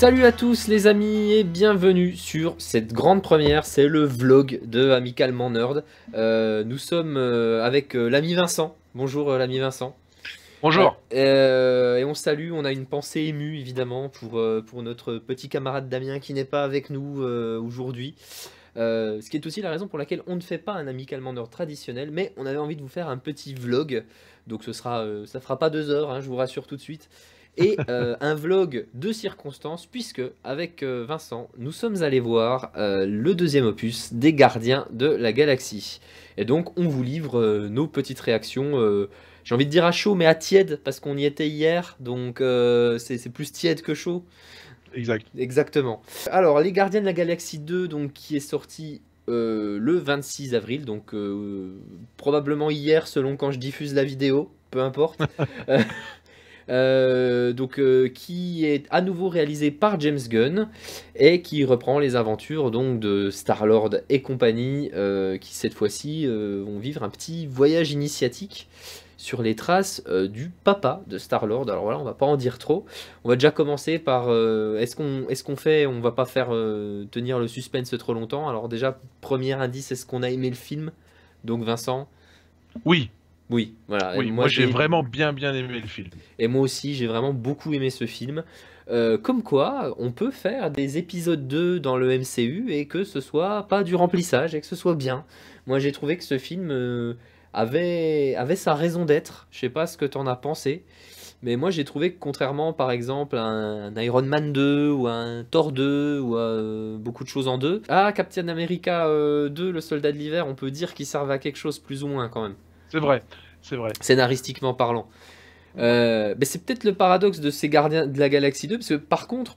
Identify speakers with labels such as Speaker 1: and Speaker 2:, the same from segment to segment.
Speaker 1: Salut à tous les amis et bienvenue sur cette grande première, c'est le vlog de Amicalement Nerd. Euh, nous sommes euh, avec euh, l'ami Vincent. Bonjour l'ami Vincent. Bonjour. et on salue, on a une pensée émue évidemment pour, pour notre petit camarade Damien qui n'est pas avec nous aujourd'hui. ce qui est aussi la raison pour laquelle on ne fait pas un amicalement Nerd traditionnel, mais on avait envie de vous faire un petit vlog. Donc ce sera, ça fera pas deux heures, hein, je vous rassure tout de suite et euh, un vlog de circonstances puisque avec euh, Vincent, nous sommes allés voir euh, le deuxième opus des Gardiens de la Galaxie. Et donc, on vous livre nos petites réactions. j'ai envie de dire à chaud, mais à tiède, parce qu'on y était hier, donc c'est plus tiède que chaud. Exact. Exactement. Alors, Les Gardiens de la Galaxie 2, donc, qui est sorti le 26 avril, donc probablement hier selon quand je diffuse la vidéo, peu importe. Euh, donc, euh, qui est à nouveau réalisé par James Gunn et qui reprend les aventures donc, de Star-Lord et compagnie, euh, qui cette fois-ci vont vivre un petit voyage initiatique sur les traces du papa de Star-Lord. Alors voilà, on va pas en dire trop. On va déjà commencer par est-ce qu'on est qu'on fait, on va pas faire tenir le suspense trop longtemps. Alors déjà, premier indice, est-ce qu'on a aimé le film Donc Vincent Oui, oui, voilà. moi, j'ai vraiment bien bien aimé le film. Et moi aussi, j'ai vraiment beaucoup aimé ce film. Euh, comme quoi, on peut faire des épisodes 2 dans le MCU et que ce soit pas du remplissage et que ce soit bien. Moi, j'ai trouvé que ce film euh, avait, avait sa raison d'être. Je sais pas ce que t'en as pensé. Mais moi, j'ai trouvé que contrairement, par exemple, un Iron Man 2 ou un Thor 2 ou euh, beaucoup de choses en deux, à Captain America 2, le soldat de l'hiver, on peut dire qu'il servait à quelque chose plus ou moins quand même. C'est vrai, c'est vrai. Scénaristiquement parlant. Euh, mais c'est peut-être le paradoxe de ces gardiens de la galaxie 2, parce que par contre,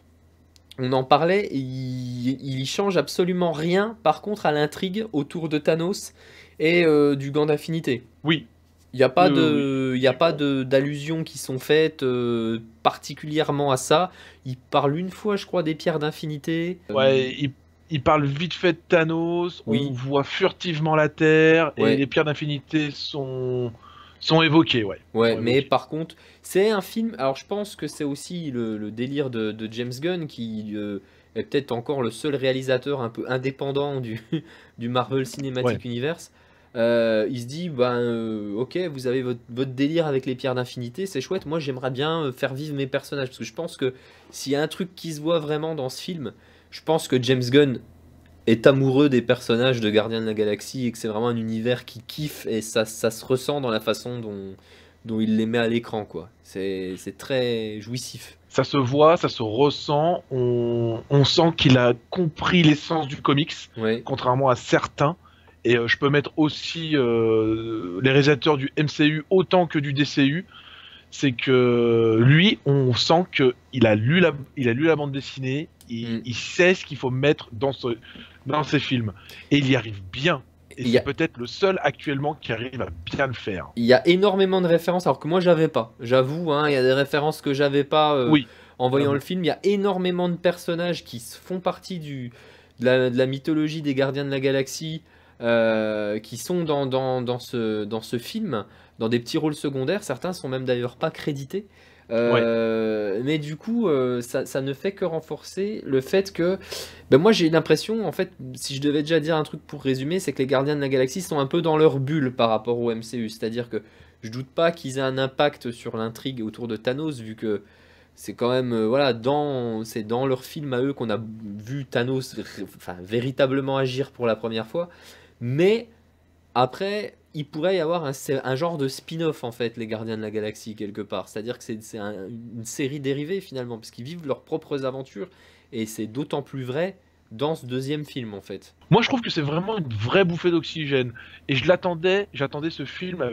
Speaker 1: on en parlait, il, il change absolument rien par contre à l'intrigue autour de Thanos et euh, du gant d'infinité. Oui. Il n'y a pas de, il a pas d'allusions qui sont faites euh, particulièrement à ça. Il parle une fois, je crois, des pierres d'infinité. Ouais, il il
Speaker 2: parle vite fait de Thanos, on voit furtivement la Terre, et les pierres d'infinité sont sont évoquées, ouais. Ouais, mais par contre, c'est un film. Alors, je pense que c'est
Speaker 1: aussi le, délire de, James Gunn qui euh, est peut-être encore le seul réalisateur un peu indépendant du, du Marvel Cinematic Universe. Euh, il se dit, ben, euh, ok, vous avez votre, votre, délire avec les pierres d'infinité, c'est chouette. Moi, j'aimerais bien faire vivre mes personnages parce que je pense que s'il y a un truc qui se voit vraiment dans ce film, je pense que James Gunn est amoureux des personnages de Gardiens de la Galaxie et que c'est vraiment un univers qui kiffe et ça, ça se ressent dans la façon dont, dont il les met à l'écran. quoi. C'est très
Speaker 2: jouissif. Ça se voit, ça se ressent, on, sent qu'il a compris l'essence du comics, contrairement à certains. Et euh, je peux mettre aussi euh, les réalisateurs du MCU autant que du DCU. C'est que lui, on sent qu'il a, lu il a lu la bande dessinée, Mm. Il, sait ce qu'il faut mettre dans, ce, dans ses films. Et il y arrive bien. Et c'est peut-être le seul actuellement qui arrive à
Speaker 1: bien le faire. Il y a énormément de références, alors que moi j'avais pas. J'avoue, hein, il y a des références que j'avais pas euh, en voyant ah le film. Il y a énormément de personnages qui font partie du, de, la, mythologie des gardiens de la galaxie, euh, qui sont dans, dans, dans, ce, dans ce film, dans des petits rôles secondaires. Certains sont même d'ailleurs pas crédités. Euh, mais du coup, euh, ça, ne fait que renforcer le fait que. Ben, moi, j'ai l'impression, en fait, si je devais déjà dire un truc pour résumer, c'est que les gardiens de la galaxie sont un peu dans leur bulle par rapport au MCU. C'est-à-dire que je doute pas qu'ils aient un impact sur l'intrigue autour de Thanos, vu que c'est quand même euh, voilà dans c'est dans leur film à eux qu'on a vu Thanos véritablement agir pour la première fois. Mais après, il pourrait y avoir un, genre de spin-off en fait, les Gardiens de la Galaxie quelque part. C'est-à-dire que c'est une série dérivée finalement, parce qu'ils vivent leurs propres aventures, et c'est d'autant plus vrai dans ce deuxième
Speaker 2: film en fait. Moi je trouve que c'est vraiment une vraie bouffée d'oxygène, et je l'attendais, j'attendais ce film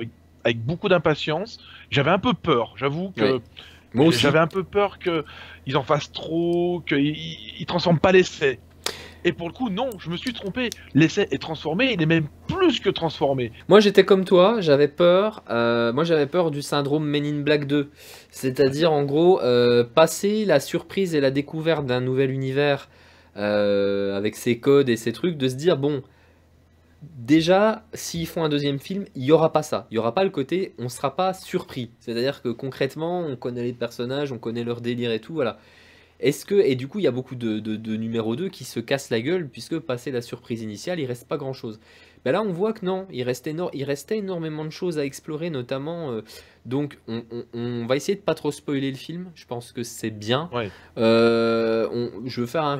Speaker 2: avec, beaucoup d'impatience. J'avais un peu peur, j'avoue que. J'avais un peu peur qu'ils en fassent trop, qu'ils ne transforment pas l'essai. Et pour le coup, non, je me suis trompé. L'essai est transformé, il est même que transformé. Moi j'étais comme toi,
Speaker 1: j'avais peur. Euh, moi j'avais peur du syndrome Men in Black 2, c'est-à-dire en gros euh, passer la surprise et la découverte d'un nouvel univers euh, avec ses codes et ses trucs, de se dire bon. Déjà, s'ils font un deuxième film, il n'y aura pas ça. Il n'y aura pas le côté, on ne sera pas surpris. C'est-à-dire que concrètement, on connaît les personnages, on connaît leur délire et tout, voilà. Est-ce que, et du coup, il y a beaucoup de, de, numéro 2 qui se cassent la gueule, puisque passé la surprise initiale, il reste pas grand chose. Ben là, on voit que non, il restait, il restait énormément de choses à explorer, notamment. Euh, donc, on, va essayer de pas trop spoiler le film, je pense que c'est bien. Euh, je veux faire un,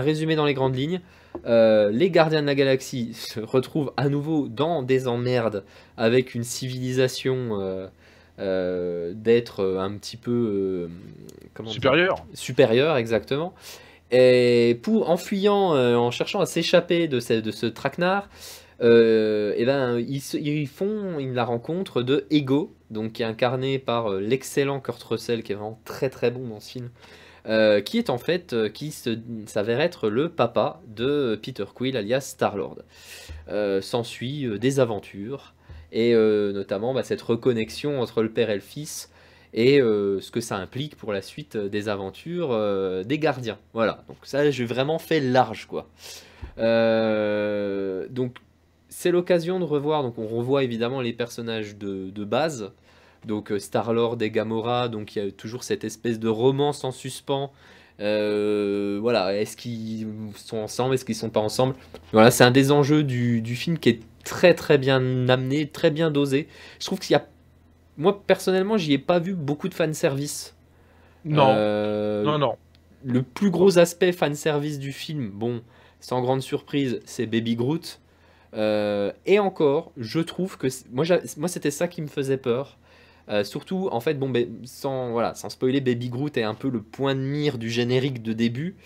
Speaker 1: résumé dans les grandes lignes. Euh, les gardiens de la galaxie se retrouvent à nouveau dans des emmerdes avec une civilisation euh, d'être euh, un petit peu euh, comment supérieur. supérieur, exactement. Et pour, en fuyant, en cherchant à s'échapper de, ce, de ce traquenard, et eh ben, ils, ils, font la rencontre de Ego, donc qui est incarné par l'excellent Kurt Russell, qui est vraiment très très bon dans ce film. qui est en fait, qui s'avère être le papa de Peter Quill, alias Star-Lord. S'ensuit des aventures, et euh, notamment bah, cette reconnexion entre le père et le fils et euh, ce que ça implique pour la suite euh, des aventures des gardiens. Voilà, donc ça j'ai vraiment fait large quoi. donc c'est l'occasion de revoir, donc on revoit évidemment les personnages de, de base, donc Star-Lord et Gamora, donc il y a toujours cette espèce de romance en suspens. voilà, est-ce qu'ils sont ensemble, est-ce qu'ils sont pas ensemble Voilà, c'est un des enjeux du, du film qui est très très bien amené, très bien dosé. Je trouve qu'il y a... Moi, personnellement, j'y ai pas vu beaucoup de fanservice. Non. Euh, non, non. Le plus gros aspect fanservice du film, bon, sans grande surprise, c'est Baby Groot. Euh, et encore, je trouve que... Moi, moi c'était ça qui me faisait peur. Euh, surtout, en fait, bon, ben sans, voilà, sans spoiler, Baby Groot est un peu le point de mire du générique de début,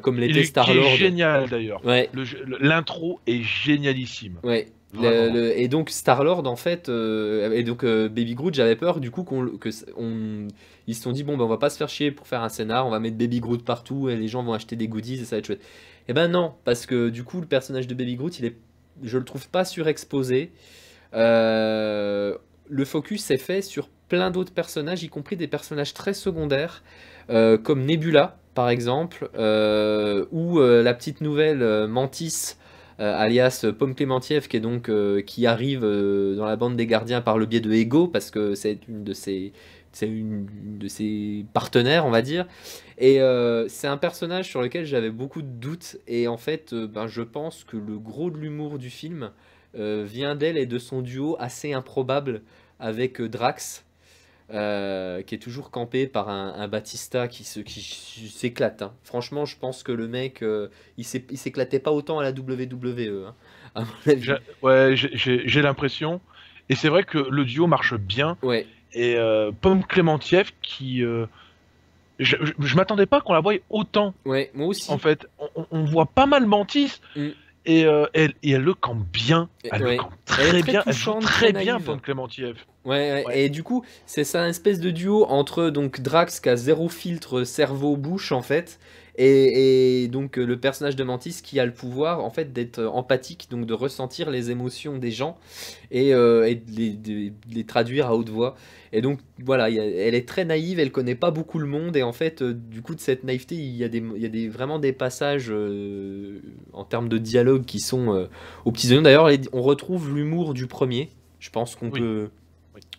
Speaker 1: comme l'était Star-Lord. génial d'ailleurs. L'intro
Speaker 2: est génialissime.
Speaker 1: Ouais et donc Star Lord en fait euh, et donc euh, Baby Groot j'avais peur du coup qu'on que ils se sont dit bon ben on va pas se faire chier pour faire un scénar on va mettre Baby Groot partout et les gens vont acheter des goodies et ça va être chouette et eh ben non parce que du coup le personnage de Baby Groot il est je le trouve pas surexposé euh, le focus est fait sur plein d'autres personnages y compris des personnages très secondaires comme Nebula par exemple ou la petite nouvelle Mantis euh, alias Pomme Clémentiev, qui, est donc, euh, qui arrive euh, dans la bande des gardiens par le biais de Ego, parce que c'est une de ses une de ses partenaires, on va dire. Et c'est un personnage sur lequel j'avais beaucoup de doutes. Et en fait, ben, je pense que le gros de l'humour du film vient d'elle et de son duo assez improbable avec Drax, euh, qui est toujours campé par un, Batista qui s'éclate. Qui hein. Franchement, je pense que le mec, euh, il il s'éclatait pas autant
Speaker 2: à la WWE. Hein, ouais, j'ai l'impression. Et c'est vrai que le duo marche bien. Ouais. Et euh, Pomme Clémentiev qui je, je, m'attendais pas qu'on la voie autant. Ouais, moi aussi. En fait, on, voit pas mal Mantis. Mm. Et, euh, elle, elle, le campe bien. Elle le campe très, bien. Elle joue très, bien, Pont
Speaker 1: Clémentiev. Ouais, ouais, Et du coup, c'est ça, un espèce de duo entre donc Drax qui a zéro filtre cerveau-bouche en fait, et, donc euh, le personnage de Mantis qui a le pouvoir en fait d'être euh, empathique, donc de ressentir les émotions des gens et, euh, de, les, traduire à haute voix. Et donc voilà, elle est très naïve, elle connaît pas beaucoup le monde et en fait du coup de cette naïveté, il y a, des, il y a des vraiment des passages en termes de dialogue qui sont aux petits oignons. D'ailleurs, on retrouve l'humour du premier. Je pense qu'on peut...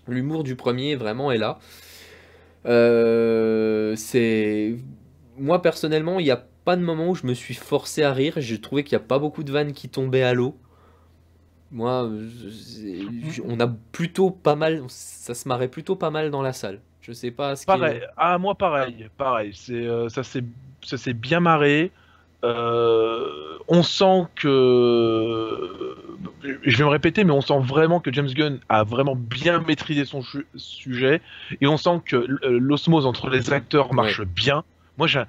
Speaker 1: L'humour du premier vraiment est là. c'est moi personnellement, il n'y a pas de moment où je me suis forcé à rire. J'ai trouvé qu'il n'y a pas beaucoup de vannes qui tombaient à l'eau. Moi, on a plutôt pas mal, ça se marrait plutôt pas mal dans la salle.
Speaker 2: Je sais pas ce pareil. Ah moi pareil, pareil. Euh, ça s'est bien marré. Euh, on sent que je vais me répéter, mais on sent vraiment que James Gunn a vraiment bien maîtrisé son sujet et on sent que euh, l'osmose entre les acteurs marche bien. Moi, je,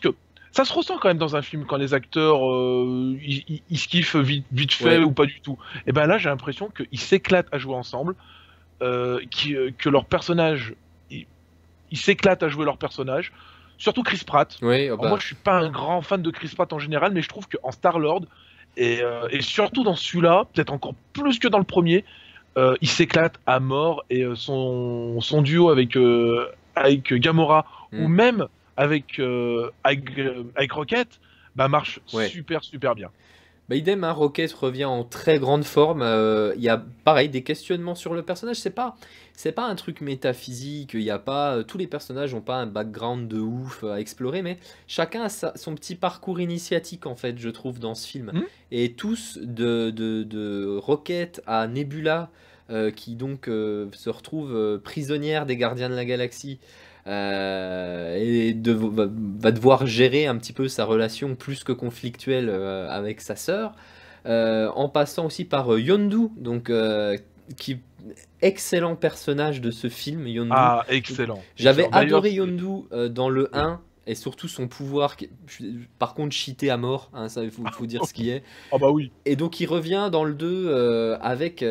Speaker 2: que ça se ressent quand même dans un film quand les acteurs euh, ils, se kiffent vite, vite fait ou pas du tout. Et eh ben là, j'ai l'impression qu'ils s'éclatent à jouer ensemble, euh, qui, euh, que leur personnage, ils s'éclatent à jouer leur personnage. Surtout Chris Pratt. Ah bah. Moi, je suis pas un grand fan de Chris Pratt en général, mais je trouve qu'en Star Lord et, surtout dans celui-là, peut-être encore plus que dans le premier, il s'éclate à mort et son, son duo avec avec Gamora ou mm. même avec, euh, euh, avec, Rocket bah, marche super, super bien.
Speaker 1: Bah, idem, hein, Rocket revient en très grande forme. Euh, il y a pareil des questionnements sur le personnage. C'est pas, c'est pas un truc métaphysique. Il a pas, tous les personnages n'ont pas un background de ouf à explorer, mais chacun a son petit parcours initiatique en fait, je trouve, dans ce film. Hmm. Et tous de, de, Rocket à Nebula. qui donc se retrouve prisonnière des gardiens de la galaxie, euh, et va, devoir gérer un petit peu sa relation plus que conflictuelle euh, avec sa sœur, euh, en passant aussi par Yondu, donc qui excellent personnage de ce film Yondu. Ah excellent. J'avais adoré Yondu dans le 1 et surtout son pouvoir, par contre cheaté à mort, hein, ça il faut, dire ce qui est. Ah bah oui. Et donc il revient dans le 2 avec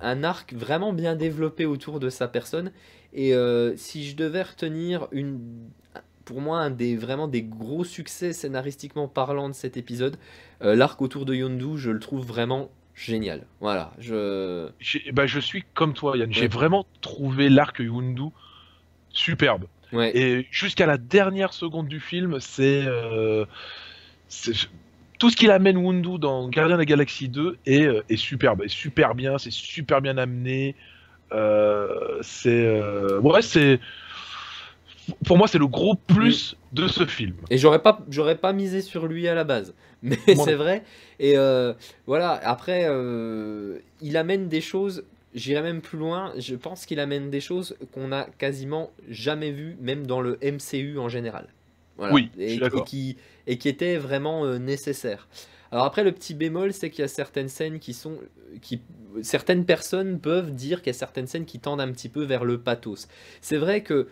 Speaker 1: un arc vraiment bien développé autour de sa personne, et euh, si je devais retenir une, pour moi un des vraiment des gros succès scénaristiquement parlant de cet épisode, euh, l'arc autour de Yondu, je le trouve vraiment génial. Voilà, je. Bah, je suis comme
Speaker 2: toi, Yann. J'ai vraiment trouvé l'arc Yondu superbe. Ouais. Et jusqu'à la dernière seconde du film, c'est euh, tout ce qu'il amène Wundu dans Gardien de la Galaxie 2 est, est superbe, est super bien, c'est super bien amené. Euh, c'est. Euh, ouais, c'est. Pour moi, c'est le gros plus de ce film. Et j'aurais pas, j'aurais pas misé sur lui à la base, mais c'est vrai.
Speaker 1: Et euh, voilà. Après, il amène des choses J'irai même plus loin, je pense qu'il amène des choses qu'on a quasiment jamais vues, même dans le MCU en général. Oui, et, qui, et qui était vraiment nécessaires. Alors après, le petit bémol, c'est qu'il y a certaines scènes qui sont... Qui, certaines personnes peuvent dire qu'il y a certaines scènes qui tendent un petit peu vers le pathos. C'est vrai que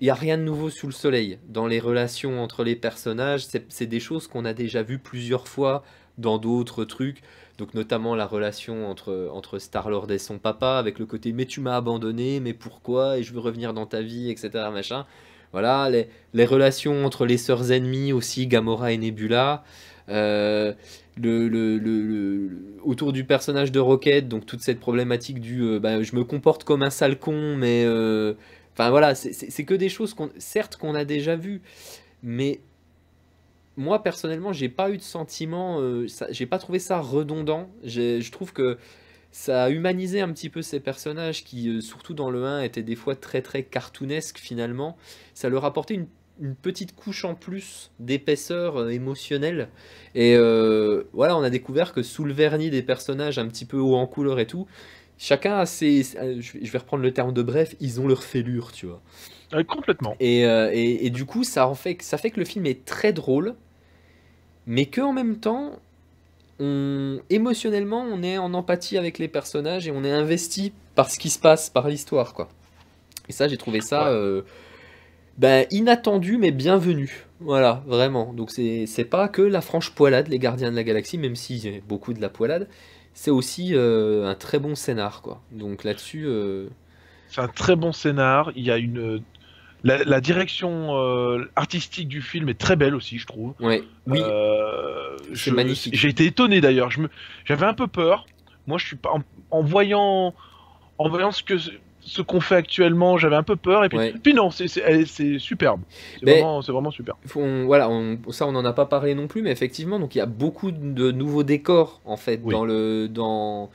Speaker 1: il n'y a rien de nouveau sous le soleil dans les relations entre les personnages. C'est des choses qu'on a déjà vues plusieurs fois dans d'autres trucs. Donc notamment la relation entre, entre Star-Lord et son papa, avec le côté « mais tu m'as abandonné, mais pourquoi, et je veux revenir dans ta vie, etc. » machin. Voilà, les, les relations entre les sœurs ennemies aussi, Gamora et Nebula. Euh, le, autour du personnage de Rocket, donc toute cette problématique du euh, bah, je me comporte comme un sale con, mais. Euh, enfin voilà, c'est que des choses, qu'on certes, qu'on a déjà vues, mais moi personnellement, j'ai pas eu de sentiment, j'ai pas trouvé ça redondant. Je trouve que ça a humanisé un petit peu ces personnages qui, surtout dans le 1, étaient des fois très très cartoonesques finalement. Ça leur apportait une une petite couche en plus d'épaisseur euh, émotionnelle. Et euh, voilà, on a découvert que sous le vernis des personnages un petit peu haut en couleur et tout, chacun a ses. Euh, je vais reprendre le terme de bref, ils ont leur fêlure, tu vois. complètement. Et, et, du coup, ça, en fait, ça fait que le film est très drôle, mais que en même temps, on, émotionnellement, on est en empathie avec les personnages et on est investi par ce qui se passe, par l'histoire, quoi. Et ça, j'ai trouvé ça ben, inattendu mais bienvenu. Voilà, vraiment. Donc c'est pas que la franche poilade, les gardiens de la galaxie, même si a beaucoup de la poilade, c'est aussi euh, un très bon scénar, quoi. Donc là-dessus...
Speaker 2: Euh, c'est un très bon scénar, il y a une... La, direction euh, artistique du film est très belle aussi, je trouve. oui. c'est magnifique. J'ai été étonné d'ailleurs, j'avais un peu peur. Moi, je suis pas... voyant en voyant ce que ce qu'on fait actuellement, j'avais un peu peur. Et puis, non, c'est superbe. C'est vraiment, super. voilà, on, ça on n'en a pas parlé non plus, mais effectivement, donc il y a beaucoup de
Speaker 1: nouveaux décors en fait dans le dans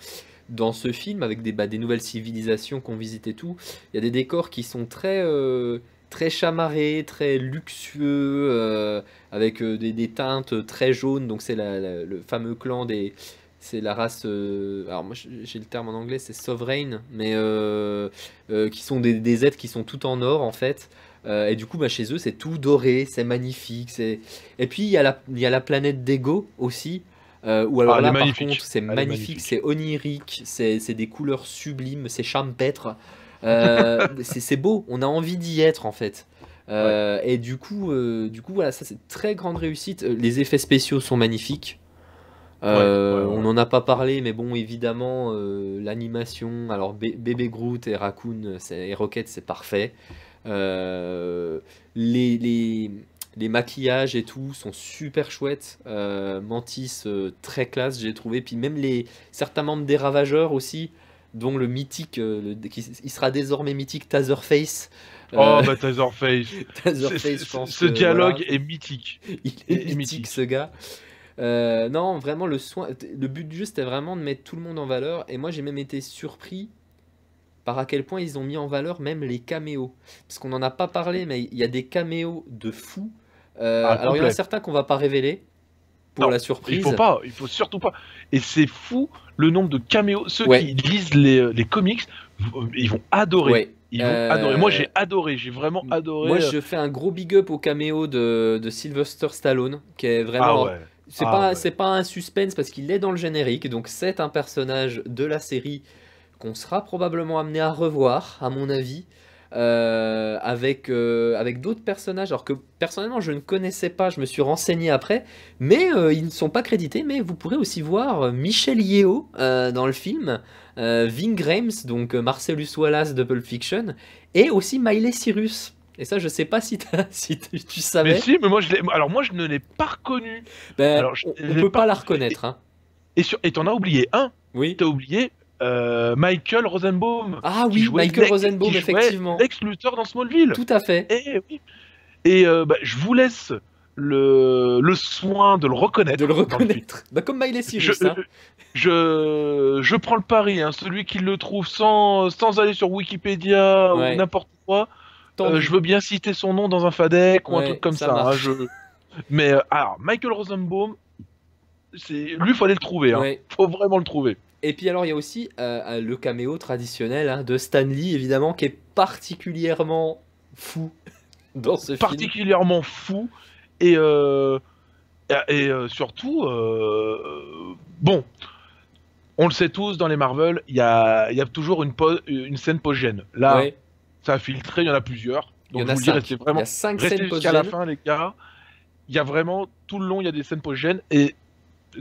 Speaker 1: dans ce film avec des, bah, des nouvelles civilisations qu'on visitait tout. Il y a des décors qui sont très euh, très chamarrés, très luxueux, euh, avec euh, des, des, teintes très jaunes. Donc c'est le fameux clan des c'est la race. Euh, alors moi j'ai le terme en anglais, c'est sovereign, mais euh, euh, qui sont des, êtres qui sont tout en or en fait. et du coup, bah, chez eux, c'est tout doré, c'est magnifique. C'est... Et puis il y, a la, y la planète d'Ego aussi. ou alors ah, la là, par contre, c'est magnifique, c'est onirique, c'est, des couleurs sublimes, c'est champêtre. c'est, beau, on a envie d'y être en fait. Et du coup, du coup, voilà, ça c'est très grande réussite. Les effets spéciaux sont magnifiques. Euh, on n'en a pas parlé, mais bon, évidemment, euh, l'animation, alors Bébé Groot et Raccoon et Rocket, c'est parfait. Euh, les, les, maquillages et tout sont super chouettes. Mantis, très classe, j'ai trouvé. Puis même les, certains membres des Ravageurs aussi, dont le mythique, qui, il sera désormais mythique Taserface. Oh, bah Taserface. Taserface, je pense. Ce dialogue est mythique. Il est, mythique, ce gars. Euh, non, vraiment, le, soin, le but du jeu, c'était vraiment de mettre tout le monde en valeur. Et moi, j'ai même été surpris par à quel point ils ont mis en valeur même les caméos. Parce qu'on n'en a pas parlé, mais il y a des caméos
Speaker 2: de fous. Euh, ah, alors, il y en a
Speaker 1: certains qu'on va pas révéler pour la surprise. Il faut pas,
Speaker 2: il faut surtout pas. Et c'est fou le nombre de caméos. Ceux qui lisent les, euh, comics, ils vont adorer. Ils vont adorer. Moi, j'ai adoré, j'ai vraiment adoré. Moi, je fais un gros big
Speaker 1: up au caméo de, de Sylvester Stallone, qui est vraiment. Ah, ouais. Ah, c'est
Speaker 2: pas, un suspense
Speaker 1: parce qu'il est dans le générique, donc c'est un personnage de la série qu'on sera probablement amené à revoir, à mon avis, euh, avec, euh, avec d'autres personnages, alors que personnellement je ne connaissais pas, je me suis renseigné après, mais euh, ils ne sont pas crédités, mais vous pourrez aussi voir Michel Yeo dans le film, Ving Rhames, donc Marcellus Wallace de Pulp Fiction, et aussi Miley Cyrus et ça, je sais pas si,
Speaker 2: tu savais. Mais si, mais moi, je alors moi, je ne l'ai pas reconnu. Ben, alors, je on ne peut pas, la reconnaître. Hein. Et tu en as oublié un. Oui. tu as oublié euh, Michael Rosenbaum. Ah oui, Michael Rosenbaum, effectivement. ex Luthor dans Smallville. Tout à fait. Eh et, Et euh, bah, je vous laisse le, le, soin de le reconnaître. De le reconnaître. Bah, comme Miley Cyrus. Je, hein. je, je, prends le pari. Hein. celui qui le trouve sans, sans aller sur Wikipédia ou n'importe quoi. Euh, je veux bien citer son nom dans un FADEC ou un truc comme ça. Hein, Mais euh, alors, Michael Rosenbaum, lui, il fallait le trouver. Il hein.
Speaker 1: Faut vraiment le trouver. Et puis alors, il y a aussi euh, le caméo traditionnel hein,
Speaker 2: de Stanley, évidemment, qui est particulièrement fou dans ce particulièrement film. Particulièrement fou et et, surtout, bon, on le sait tous dans les Marvel, il y a, y a, toujours une, une scène post Là, ça a filtré, il y en a plusieurs. Donc a vous Dis, vraiment, il y a la fin, les Il y a vraiment, tout le long, il y a des scènes post Et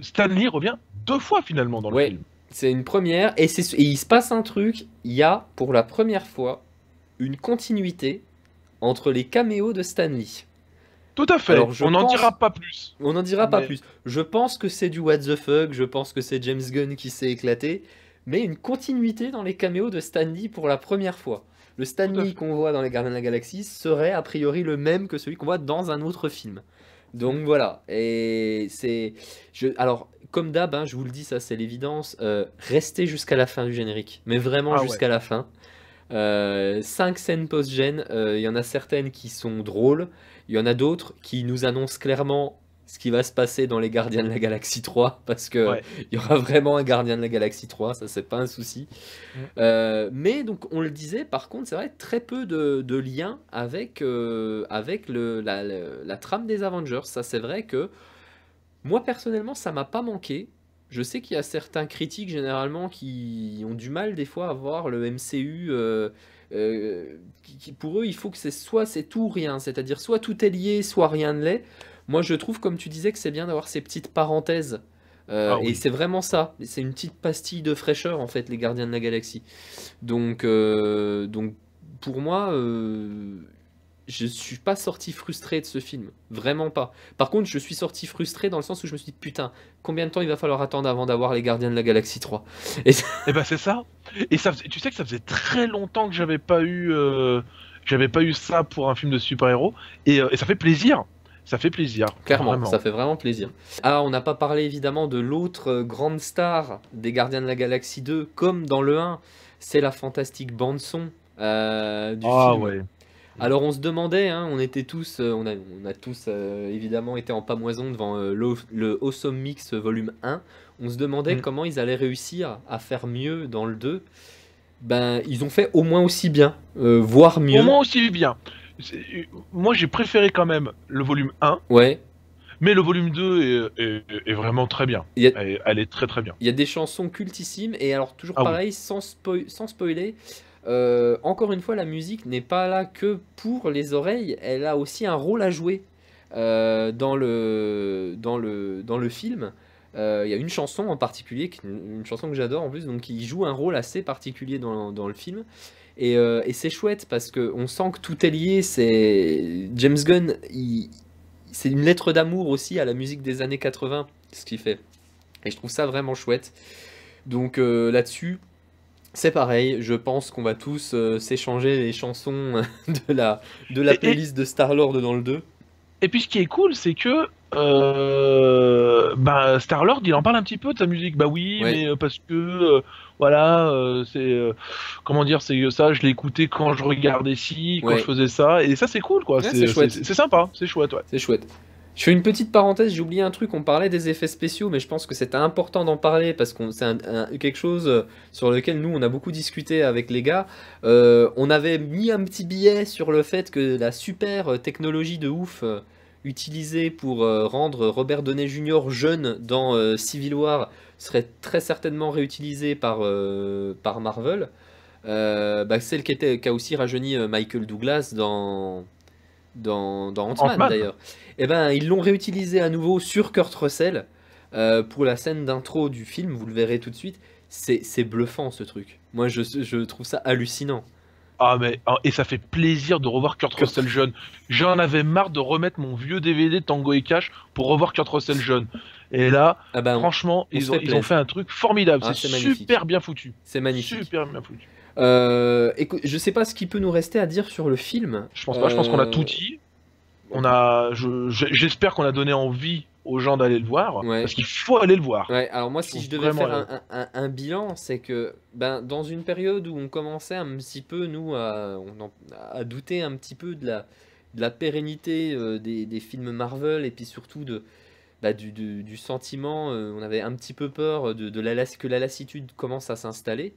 Speaker 2: Stanley revient deux fois finalement dans le film. C'est une première. Et, il se passe un truc. Il y
Speaker 1: a, pour la première fois, une continuité entre les caméos de Stanley.
Speaker 2: Tout à fait. Alors, on n'en dira pas plus. On n'en dira pas plus.
Speaker 1: Je pense que c'est du what the fuck. Je pense que c'est James Gunn qui s'est éclaté. Mais une continuité dans les caméos de Stanley pour la première fois. Le Lee qu'on voit dans les Gardiens de la Galaxie serait a priori le même que celui qu'on voit dans un autre film. Donc voilà, et c'est... Alors, comme d'hab, hein, je vous le dis, ça c'est l'évidence, euh, restez jusqu'à la fin du générique, mais vraiment ah jusqu'à la fin. Euh, cinq scènes post gen euh, il y en a certaines qui sont drôles, il y en a d'autres qui nous annoncent clairement ce qui va se passer dans les Gardiens de la Galaxie 3, parce que il y aura vraiment un Gardien de la Galaxie 3, ça c'est pas un souci. Euh, mais donc on le disait, par contre, c'est vrai, très peu de, liens avec, euh, avec le, la, trame des Avengers. Ça c'est vrai que moi personnellement, ça m'a pas manqué. Je sais qu'il y a certains critiques généralement qui ont du mal des fois à voir le MCU. Euh, qui, pour eux, il faut que c'est soit c'est tout rien, c'est-à-dire soit tout est lié, soit rien ne l'est. Moi, je trouve, comme tu disais, que c'est bien d'avoir ces petites parenthèses. Euh, ah et c'est vraiment ça. C'est une petite pastille de fraîcheur, en fait, les Gardiens de la Galaxie. Donc, euh, donc pour moi, euh, je suis pas sorti frustré de ce film. Vraiment pas. Par contre, je suis sorti frustré dans le sens où je me suis dit, putain, combien de temps il va
Speaker 2: falloir attendre avant d'avoir les Gardiens de la Galaxie 3 Et, eh ben c'est ça. Et ça tu sais que ça faisait très longtemps que j'avais pas eu. Euh, j'avais pas eu ça pour un film de super-héros et, et ça fait plaisir ça fait plaisir. Clairement, ça fait vraiment plaisir. Alors, ah, on n'a pas parlé évidemment de
Speaker 1: l'autre euh, grande star des Gardiens de la Galaxie 2, comme dans le 1, c'est la fantastique bande-son euh, du ah, film. Alors on se demandait, hein, on était tous, euh, on, a, on a, tous euh, évidemment été en pamoison devant le, Awesome Mix volume 1, on se demandait mm. comment ils allaient réussir à faire mieux dans le 2. Ben, ils ont fait au moins aussi bien, voire mieux. Au moins
Speaker 2: aussi bien. Moi, j'ai préféré quand même le volume 1. Ouais. Mais le volume 2 est, vraiment très bien. Elle, est très très bien. Il y a des chansons cultissimes,
Speaker 1: et alors toujours ah pareil, sans, sans spoiler, euh, encore une fois, la musique n'est pas là que pour les oreilles, elle a aussi un rôle à jouer euh, dans, le, dans, le, dans le film. Euh, il y a une chanson en particulier, une, une chanson que j'adore en plus, donc qui joue un rôle assez particulier dans, dans le film. Euh, et, c'est chouette parce qu'on sent que tout est lié. C'est James Gunn, il... c'est une lettre d'amour aussi à la musique des années 80, ce qu'il fait. Et je trouve ça vraiment chouette. Donc euh, là-dessus, c'est pareil. Je pense qu'on va tous euh, s'échanger les chansons de la, de la playlist de Star-Lord dans le 2.
Speaker 2: Et puis ce qui est cool, c'est que euh, bah, Star-Lord, il en parle un petit peu de sa musique. Bah oui, mais parce que voilà, euh, c'est euh, comment dire, c'est ça, je l'écoutais quand je regardais ci, quand je faisais ça, et ça c'est cool quoi, c'est sympa,
Speaker 1: c'est chouette, ouais. C'est chouette. Je fais une petite parenthèse, j'ai oublié un truc, on parlait des effets spéciaux, mais je pense que c'est important d'en parler parce que c'est quelque chose euh, sur lequel nous on a beaucoup discuté avec les gars. on avait mis un petit billet sur le fait que la super technologie de ouf utilisé pour euh, rendre Robert Downey Jr. jeune dans euh, Civil War serait très certainement réutilisé par, euh, par Marvel. Bah, celle qui, a aussi rajeuni Michael Douglas dans, dans, dans Ant-Man d'ailleurs. Et eh ben ils l'ont réutilisé à nouveau sur Kurt Russell pour la scène d'intro du film, vous le verrez tout de suite. C'est bluffant ce truc. Moi je trouve ça
Speaker 2: hallucinant. Ah mais ah, et ça fait plaisir de revoir Kurt, Russell jeune. J'en avais marre de remettre mon vieux DVD Tango et Cash pour revoir Kurt Russell jeune. Et là, ah bah, franchement, ils, ont, fait un truc formidable. Ah, c'est super bien foutu. C'est magnifique. Super bien foutu.
Speaker 1: Euh,
Speaker 2: je sais pas ce qu'il peut nous rester à dire sur le film. Je pense pas. Je pense qu'on a euh, tout dit. On a. J'espère qu'on a donné envie aux gens d'aller le voir, parce qu'il faut aller le voir.
Speaker 1: alors moi, si je devais faire un, bilan, c'est que ben, dans une période où on commençait un petit peu, nous, à, douter un petit peu de la, de la pérennité euh, des, films Marvel, et puis surtout de, bah, du, sentiment, euh, on avait un petit peu peur de, la, que la lassitude commence à s'installer.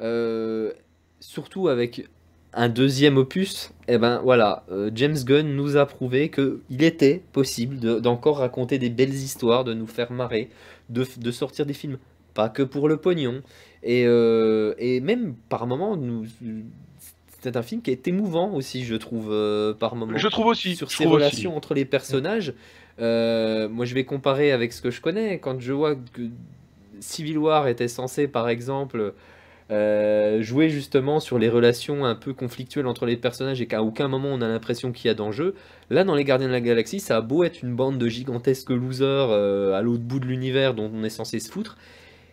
Speaker 1: Euh, surtout avec un deuxième opus, eh ben voilà, euh, James Gunn nous a prouvé qu'il était possible d'encore raconter des belles histoires, de nous faire marrer, de, sortir des films, pas que pour le pognon. Et, euh, même par moments, c'est un film qui est émouvant aussi, je trouve, euh, par moments. Je trouve aussi. Sur ces relations entre les personnages, moi je vais comparer avec ce que je connais. Quand je vois que Civil War était censé, par exemple, euh, jouer justement sur les relations un peu conflictuelles entre les personnages et qu'à aucun moment on a l'impression qu'il y a d'enjeu. Là, dans Les Gardiens de la Galaxie, ça a beau être une bande de gigantesques losers euh, à l'autre bout de l'univers dont on est censé se foutre,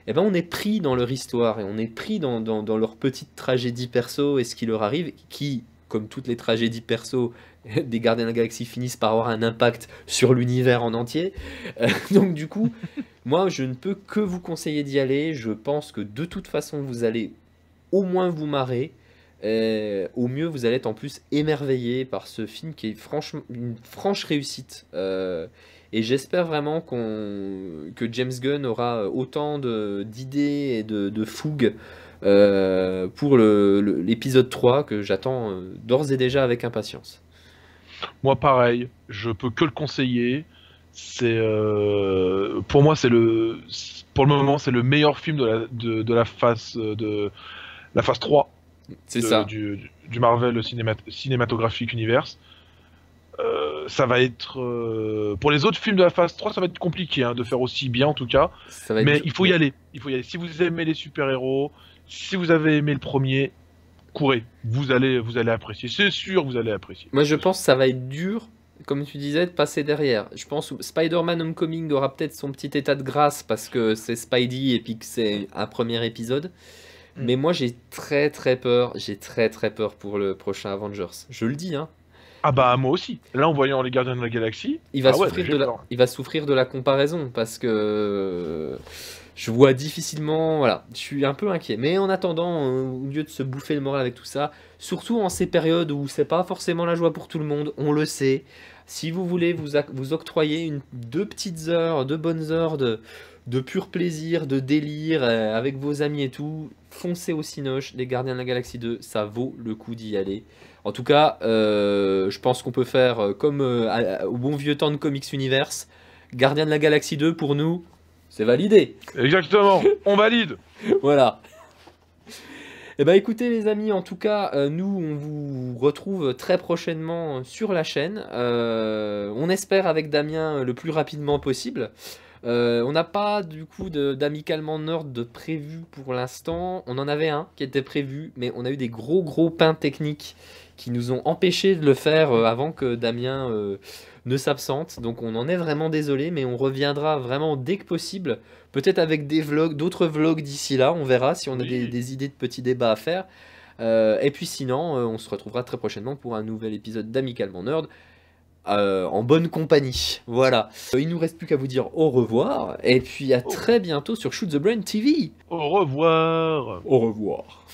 Speaker 1: eh ben on est pris dans leur histoire et on est pris dans, dans, dans leur petite tragédie perso et ce qui leur arrive, qui, comme toutes les tragédies perso des Gardiens de la Galaxie finissent par avoir un impact sur l'univers en entier. Euh, donc du coup, moi je ne peux que vous conseiller d'y aller. Je pense que de toute façon vous allez au moins vous marrer. Euh, au mieux vous allez être en plus émerveillé par ce film qui est franchement une franche réussite. Euh, et j'espère vraiment que James Gunn aura autant d'idées et de, de fougue euh, pour l'épisode 3 que j'attends euh, d'ores et déjà avec impatience. Moi pareil,
Speaker 2: je peux que le conseiller. C'est euh, pour moi c'est le pour le moment c'est le meilleur film de la de, la phase de la phase 3 c'est ça. Du, Marvel cinématographique universe. ça va être pour les autres films de la phase 3 ça va être compliqué hein, de faire aussi bien en tout cas mais il faut y aller il faut y aller si vous aimez les super héros si vous avez aimé le premier, courez. Vous allez, vous allez apprécier. C'est sûr, vous allez apprécier. Moi, je pense que ça va être dur,
Speaker 1: comme tu disais, de passer derrière. Je pense que Spider-Man Homecoming aura peut-être son petit état de grâce parce que c'est Spidey et puis que c'est un premier épisode. Mm. Mais moi, j'ai très très peur. J'ai très très peur pour le prochain Avengers. Je le dis, hein. Ah bah moi aussi. Là en voyant les Gardiens de la Galaxie, il va, ah souffrir, il va souffrir de la comparaison parce que je vois difficilement, voilà, je suis un peu inquiet. Mais en attendant, euh, au lieu de se bouffer le moral avec tout ça, surtout en ces périodes où c'est pas forcément la joie pour tout le monde, on le sait. Si vous voulez vous, vous octroyer une, deux petites heures, deux bonnes heures de, de pur plaisir, de délire euh, avec vos amis et tout, foncez au Cinoche, les Gardiens de la Galaxie 2, ça vaut le coup d'y aller. En tout cas, euh, je pense qu'on peut faire comme au bon vieux temps de Comics Universe, Gardien de la Galaxie 2 pour nous, c'est validé. Exactement, on valide. voilà. Eh bien écoutez les amis, en tout cas, euh, nous on vous retrouve très prochainement sur la chaîne. Euh, on espère avec Damien euh, le plus rapidement possible. on n'a pas du coup d'amicalement nord de prévu pour l'instant. On en avait un qui était prévu, mais on a eu des gros gros pains techniques qui nous ont empêché de le faire euh, avant que Damien euh, ne s'absente. Donc on en est vraiment désolé, mais on reviendra vraiment dès que possible. Peut-être avec des vlogs, d'autres vlogs d'ici là, on verra si on a des, idées de petits débats à faire. Euh, et puis sinon, on se retrouvera très prochainement pour un nouvel épisode d'Amicalement Nerd. en bonne compagnie. Voilà. Il nous reste plus qu'à vous dire au revoir et puis à très
Speaker 2: bientôt sur Shoot the Brain TV. Au revoir. Au revoir.